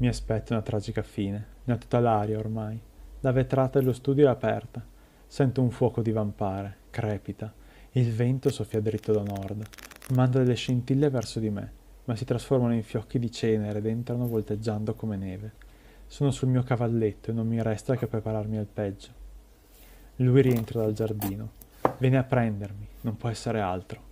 Mi aspetto una tragica fine, ne ho tutta l'aria ormai. La vetrata dello studio è aperta. Sento un fuoco divampare, crepita. Il vento soffia dritto da nord. Manda delle scintille verso di me, ma si trasformano in fiocchi di cenere ed entrano volteggiando come neve. Sono sul mio cavalletto e non mi resta che prepararmi al peggio. Lui rientra dal giardino. Viene a prendermi, non può essere altro.